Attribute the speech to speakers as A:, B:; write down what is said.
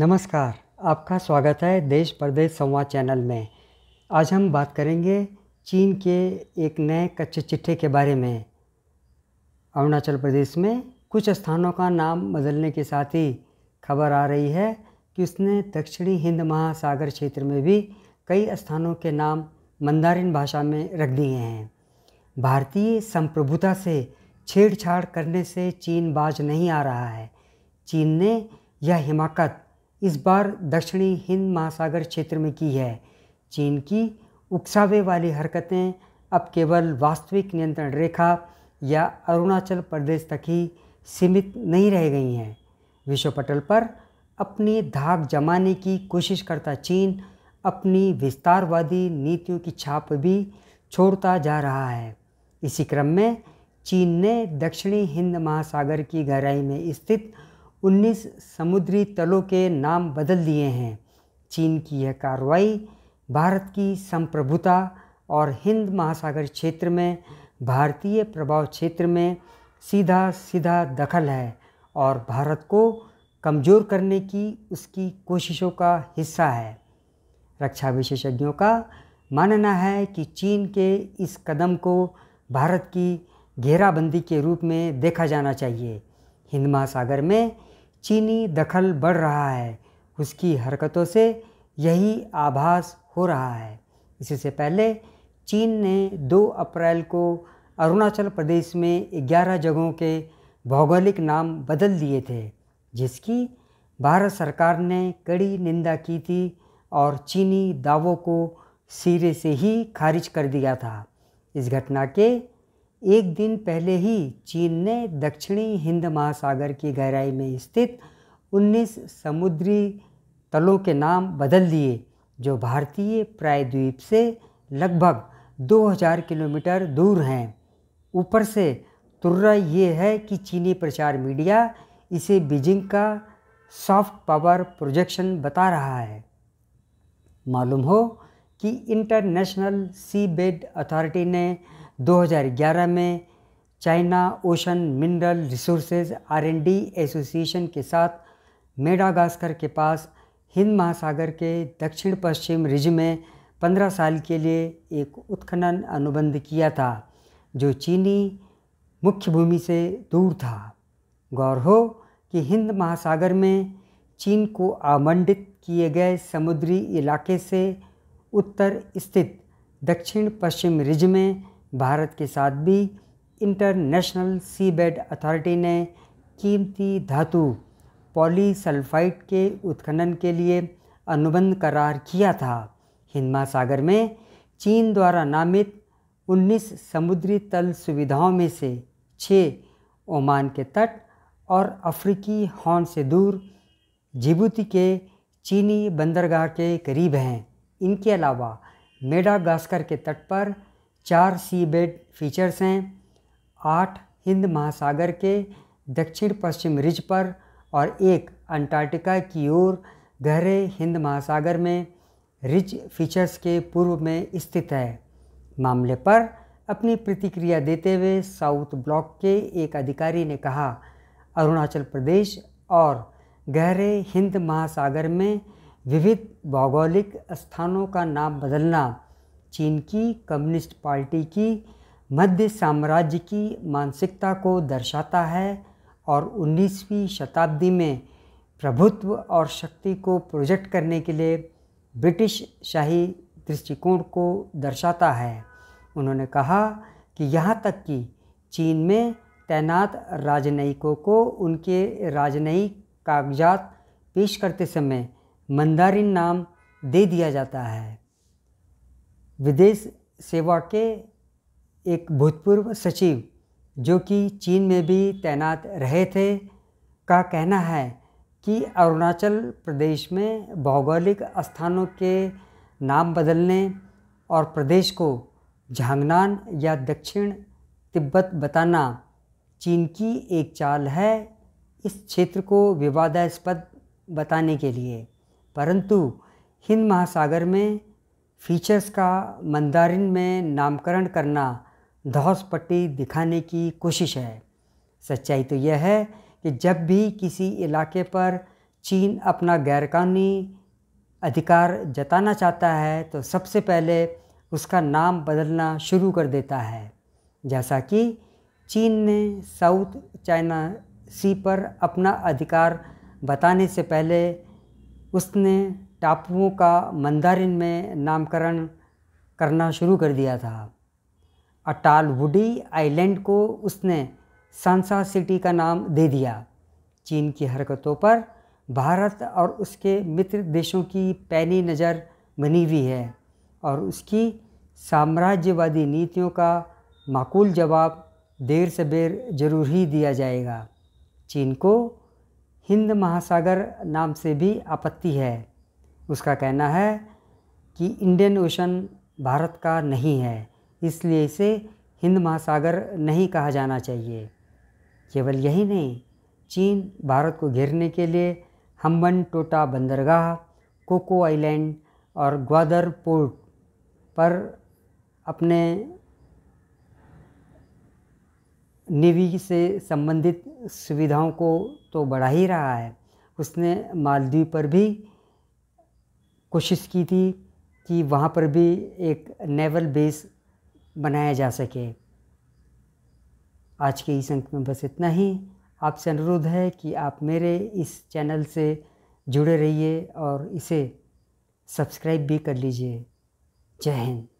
A: नमस्कार आपका स्वागत है देश प्रदेश संवाद चैनल में आज हम बात करेंगे चीन के एक नए कच्चे चिट्ठे के बारे में अरुणाचल प्रदेश में कुछ स्थानों का नाम बदलने के साथ ही खबर आ रही है कि उसने दक्षिणी हिंद महासागर क्षेत्र में भी कई स्थानों के नाम मंदारिन भाषा में रख दिए हैं भारतीय संप्रभुता से छेड़छाड़ करने से चीन बाज नहीं आ रहा है चीन ने यह हिमाकत इस बार दक्षिणी हिंद महासागर क्षेत्र में की है चीन की उकसावे वाली हरकतें अब केवल वास्तविक नियंत्रण रेखा या अरुणाचल प्रदेश तक ही सीमित नहीं रह गई हैं विश्व पटल पर अपनी धाक जमाने की कोशिश करता चीन अपनी विस्तारवादी नीतियों की छाप भी छोड़ता जा रहा है इसी क्रम में चीन ने दक्षिणी हिंद महासागर की गहराई में स्थित 19 समुद्री तलों के नाम बदल दिए हैं चीन की यह कार्रवाई भारत की संप्रभुता और हिंद महासागर क्षेत्र में भारतीय प्रभाव क्षेत्र में सीधा सीधा दखल है और भारत को कमज़ोर करने की उसकी कोशिशों का हिस्सा है रक्षा विशेषज्ञों का मानना है कि चीन के इस कदम को भारत की घेराबंदी के रूप में देखा जाना चाहिए हिंद महासागर में चीनी दखल बढ़ रहा है उसकी हरकतों से यही आभास हो रहा है इससे पहले चीन ने 2 अप्रैल को अरुणाचल प्रदेश में 11 जगहों के भौगोलिक नाम बदल दिए थे जिसकी भारत सरकार ने कड़ी निंदा की थी और चीनी दावों को सिरे से ही खारिज कर दिया था इस घटना के एक दिन पहले ही चीन ने दक्षिणी हिंद महासागर की गहराई में स्थित 19 समुद्री तलों के नाम बदल दिए जो भारतीय प्रायद्वीप से लगभग 2000 किलोमीटर दूर हैं ऊपर से तुर्रा ये है कि चीनी प्रचार मीडिया इसे बीजिंग का सॉफ्ट पावर प्रोजेक्शन बता रहा है मालूम हो कि इंटरनेशनल सी बेड अथॉरिटी ने 2011 में China Ocean Mineral Resources R and D Association के साथ मेडागास्कर के पास हिंद महासागर के दक्षिण पश्चिम रिज में 15 साल के लिए एक उत्खनन अनुबंध किया था जो चीनी मुख्य भूमि से दूर था गौर हो कि हिंद महासागर में चीन को आमंडित किए गए समुद्री इलाके से उत्तर स्थित दक्षिण पश्चिम रिज में भारत के साथ भी इंटरनेशनल सी बेड अथॉरिटी ने कीमती धातु पॉलीसल्फाइड के उत्खनन के लिए अनुबंध करार किया था हिंद महासागर में चीन द्वारा नामित 19 समुद्री तल सुविधाओं में से छः ओमान के तट और अफ्रीकी हॉर्न से दूर जिबूती के चीनी बंदरगाह के करीब हैं इनके अलावा मेडागास्कर के तट पर चार सी बेड फीचर्स हैं आठ हिंद महासागर के दक्षिण पश्चिम रिज पर और एक अंटार्कटिका की ओर गहरे हिंद महासागर में रिज फीचर्स के पूर्व में स्थित है मामले पर अपनी प्रतिक्रिया देते हुए साउथ ब्लॉक के एक अधिकारी ने कहा अरुणाचल प्रदेश और गहरे हिंद महासागर में विविध भौगोलिक स्थानों का नाम बदलना चीन की कम्युनिस्ट पार्टी की मध्य साम्राज्य की मानसिकता को दर्शाता है और 19वीं शताब्दी में प्रभुत्व और शक्ति को प्रोजेक्ट करने के लिए ब्रिटिश शाही दृष्टिकोण को दर्शाता है उन्होंने कहा कि यहाँ तक कि चीन में तैनात राजनयिकों को उनके राजनयिक कागजात पेश करते समय मंदारिन नाम दे दिया जाता है विदेश सेवा के एक भूतपूर्व सचिव जो कि चीन में भी तैनात रहे थे का कहना है कि अरुणाचल प्रदेश में भौगोलिक स्थानों के नाम बदलने और प्रदेश को झांगनान या दक्षिण तिब्बत बताना चीन की एक चाल है इस क्षेत्र को विवादास्पद बताने के लिए परंतु हिंद महासागर में फीचर्स का मंदारिन में नामकरण करना धौस पट्टी दिखाने की कोशिश है सच्चाई तो यह है कि जब भी किसी इलाके पर चीन अपना गैरकानूनी अधिकार जताना चाहता है तो सबसे पहले उसका नाम बदलना शुरू कर देता है जैसा कि चीन ने साउथ चाइना सी पर अपना अधिकार बताने से पहले उसने टापुओं का मंदारिन में नामकरण करना शुरू कर दिया था अटालवुडी आइलैंड को उसने सांसा सिटी का नाम दे दिया चीन की हरकतों पर भारत और उसके मित्र देशों की पैनी नज़र बनी हुई है और उसकी साम्राज्यवादी नीतियों का माकूल जवाब देर सबेर जरूर ही दिया जाएगा चीन को हिंद महासागर नाम से भी आपत्ति है उसका कहना है कि इंडियन ओशन भारत का नहीं है इसलिए इसे हिंद महासागर नहीं कहा जाना चाहिए केवल यही नहीं चीन भारत को घेरने के लिए हम्बन टोटा बंदरगाह कोको आइलैंड और ग्वादर पोर्ट पर अपने नेवी से संबंधित सुविधाओं को तो बढ़ा ही रहा है उसने मालदीव पर भी कोशिश की थी कि वहाँ पर भी एक नेवल बेस बनाया जा सके आज के इस अंक में बस इतना ही आपसे अनुरोध है कि आप मेरे इस चैनल से जुड़े रहिए और इसे सब्सक्राइब भी कर लीजिए जय हिंद